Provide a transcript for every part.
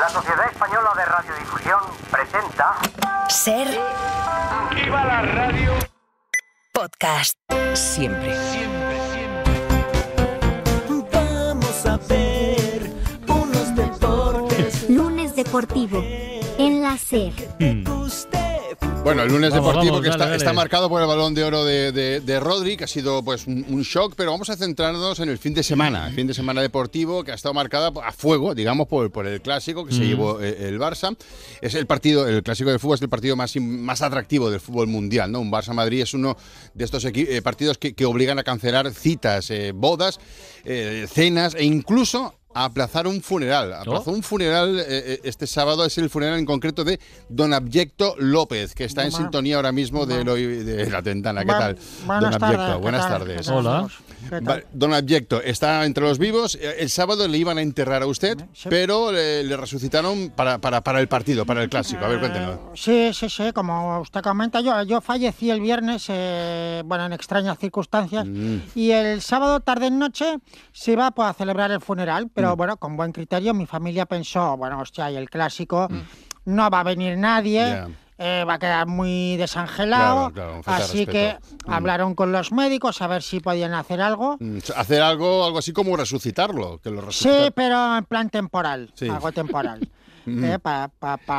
La Sociedad Española de Radiodifusión presenta. Ser. Activa la radio! Podcast. Siempre. Siempre, siempre. Vamos a ver unos deportes. Lunes Deportivo. En la SER. Bueno, el lunes deportivo que está, marcado por el balón de oro de, de, Rodri, que ha sido pues un, shock, pero vamos a centrarnos en el fin de semana, el fin de semana deportivo que ha estado marcada a fuego, digamos, por, por el clásico que se llevó eh, el, Barça. Es el partido, el clásico de fútbol es el partido más, más atractivo del fútbol mundial, ¿no? Un Barça Madrid es uno de estos eh, partidos que, obligan a cancelar citas, eh, bodas, cenas e incluso aplazar un funeral. Aplazó un funeral eh, eh, este sábado, es el funeral en concreto de don Abyecto López, que está en sintonía ahora mismo de, La Tentana. ¿Qué tal? don buenas tardes. Hola don Abyecto, está entre los vivos. Eh, el sábado le iban a enterrar a usted, eh, pero eh, le, resucitaron para, para, el partido, para el clásico. A ver, cuéntenos. sí, sí, sí, como usted comenta, yo, yo fallecí el viernes, bueno, en extrañas circunstancias, mm. y el sábado tarde-noche en se iba pues, a celebrar el funeral, pero mm. bueno, con buen criterio mi familia pensó, bueno, hostia, y el clásico, mm. no va a venir nadie. Eh, va a quedar muy desangelado. así que hablaron con los médicos a ver si podían hacer algo. Mm, hacer algo, algo así como resucitarlo. Que Sí, pero en plan temporal, algo temporal. Eh, para,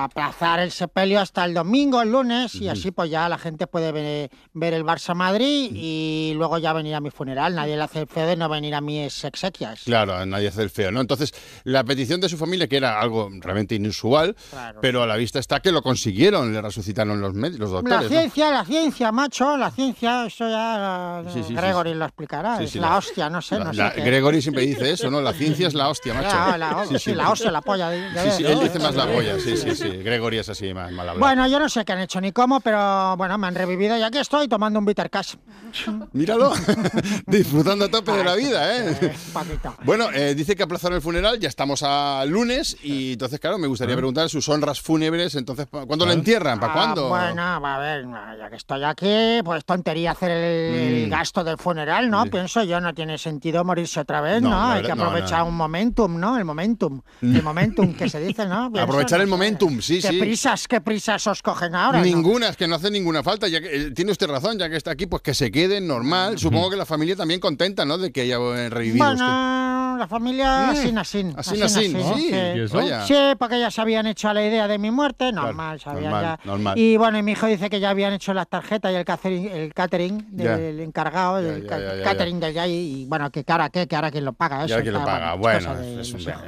aplazar el sepelio hasta el domingo, el lunes, y así pues ya la gente puede ver, el Barça Madrid y luego ya venir a mi funeral. Nadie le hace el feo de no venir a mis exequias. Claro, nadie hace el feo, ¿no? Entonces, la petición de su familia, que era algo realmente inusual, pero a la vista está que lo consiguieron, le resucitaron los, medios, los doctores. La ciencia, la ciencia, macho, la ciencia, eso ya Gregory lo explicará. es la, hostia, no sé, Gregory siempre dice eso, ¿no? La ciencia es la hostia, macho. Ah, la, hostia, la polla la sí, sí, sí. Gregorio es así, más mal hablado. Bueno, yo no sé qué han hecho ni cómo, pero bueno, me han revivido y aquí estoy tomando un bitter cash. Míralo, disfrutando a tope de la ah, vida, ¿eh? Bueno, eh, dice que aplazaron el funeral, ya estamos a lunes y entonces, claro, me gustaría ah. preguntar sus honras fúnebres, entonces, ¿cuándo lo ah. entierran? ¿Para cuándo? Ah, bueno, a ver, ya que estoy aquí, pues tontería hacer el mm. gasto del funeral, ¿no? Pienso yo, no tiene sentido morirse otra vez, ¿no? Hay que aprovechar un momentum, ¿no? El momentum, el mm. momentum que se dice, ¿no? Aprovechar el momentum, sí, sí. ¿Qué prisas, qué prisas os cogen ahora? Ninguna, que no hace ninguna falta. Ya eh, tiene usted razón, ya que está aquí, pues que se quede normal. Supongo que la familia también contenta, ¿no? De que haya revivido familia mm. así, así. Así, así, Sí, porque ya se habían hecho la idea de mi muerte, normal, ya. Y bueno, y mi hijo dice que ya habían hecho las tarjetas y el catering, el catering del encargado, catering de ya, y, bueno, que cara qué, que ahora quién lo paga. Eso, lo bueno,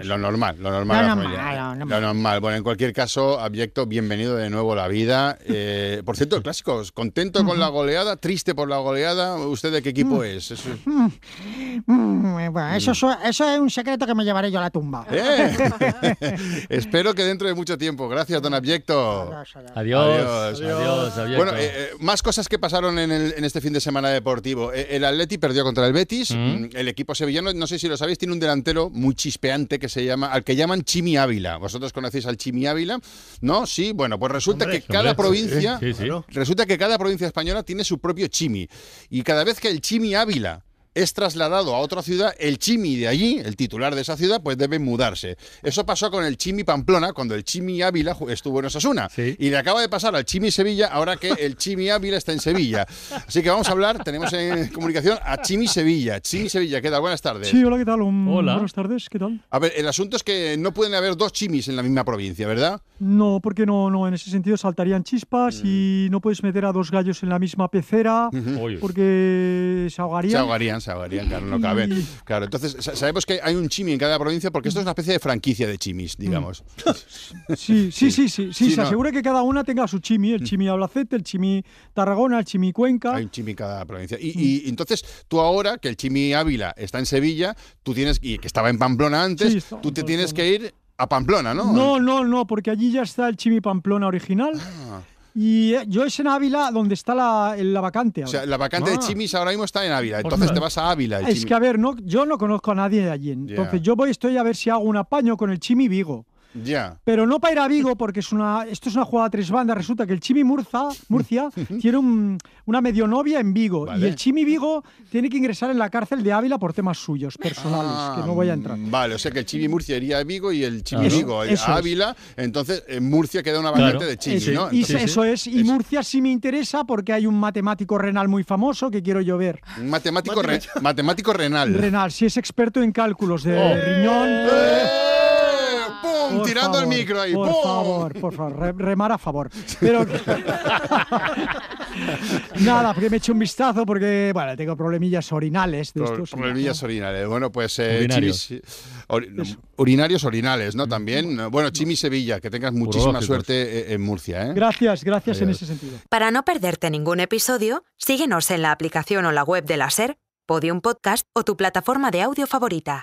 lo normal, lo normal. Lo normal, Bueno, en cualquier caso, abyecto, bienvenido de nuevo a la vida. Eh, por cierto, clásicos, contento con la goleada, triste por la goleada, ¿usted de qué equipo mm. es? Eso es... Mm. Mm, bueno, mm. eso, es un secreto que me llevaré yo a la tumba. Eh. Espero que dentro de mucho tiempo. Gracias, don Abyecto. Adiós, adiós. adiós, bueno, eh, eh, más cosas que pasaron en, este fin de semana deportivo. El Atleti perdió contra el Betis. Mm. El equipo sevillano, no sé si lo sabéis, tiene un delantero muy chispeante que se llama, al que llaman Chimi Ávila. ¿Vosotros conocéis al Chimi Ávila? ¿No? Sí, bueno, pues resulta que cada provincia. Resulta que cada provincia española tiene su propio Chimi. Y cada vez que el Chimi Ávila es trasladado a otra ciudad, el Chimi de allí, el titular de esa ciudad, pues debe mudarse. Eso pasó con el Chimi Pamplona, cuando el Chimi Ávila estuvo en Osasuna. Y le acaba de pasar al Chimi Sevilla, ahora que el Chimi Ávila está en Sevilla. Así que vamos a hablar, tenemos en comunicación a Chimi Sevilla. Chimi Sevilla, ¿qué tal? Buenas tardes. Sí, hola, ¿qué tal? Buenas tardes, ¿qué tal? A ver, el asunto es que no pueden haber dos Chimis en la misma provincia, ¿verdad? No, porque no, no, en ese sentido saltarían chispas mm. y no puedes meter a dos gallos en la misma pecera, porque se ahogarían. Se ahogarían Saberían, claro, no caben. Claro, entonces sabemos que hay un chimi en cada provincia porque esto es una especie de franquicia de chimis, digamos. Sí, sí, sí, sí. sí, se que cada una tenga su chimi, el mm. chimi Ablacete, el chimi Tarragona, el chimi Cuenca. Hay un chimi en cada provincia. Mm. Y, entonces tú ahora, que el chimi Ávila está en Sevilla, tú tienes, y que estaba en Pamplona antes, tú te tienes que ir a Pamplona, ¿no? No, no, no, porque allí ya está el chimi Pamplona original. Ah. Y eh, es en Ávila, donde está la, vacante. O sea, la vacante de ah. Chimis ahora mismo está en Ávila. Pues Entonces te vas a Ávila. es que, a ver, no, yo no conozco a nadie de allí. Entonces yo voy, estoy a ver si hago un apaño con el Chimi Vigo. Pero no para ir a Vigo, porque es una, esto es una jugada tres bandas. Resulta que el Chimi Murza, Murcia tiene una una novia en Vigo. Y el Chimi Vigo tiene que ingresar en la cárcel de Ávila por temas suyos, personales, que no voy a entrar. Ah, vale, o sea que el Chimi Murcia iría a Vigo y el Chimi Vigo a Ávila. Entonces, en eh, Murcia queda una variante de Chimi, ¿no? y eso es. Y Murcia sí me interesa porque hay un matemático renal muy famoso que quiero yo ver. Un matemático, matemático renal. Renal, si es experto en cálculos de oh. riñón. Eh tirando el micro ahí. Por favor, por favor, remar a favor. Pero Nada, porque me eché un vistazo porque, bueno, tengo problemillas orinales de estos. Problemillas orinales. Bueno, pues eh, urinarios. orinales, ¿no? También. Mm. Bueno, Chimi Sevilla, que tengas muchísima suerte eh, en Murcia. ¿eh? Gracias, gracias en ese sentido. Para no perderte ningún episodio, síguenos en la aplicación o la web de la SER, Podium Podcast o tu plataforma de audio favorita.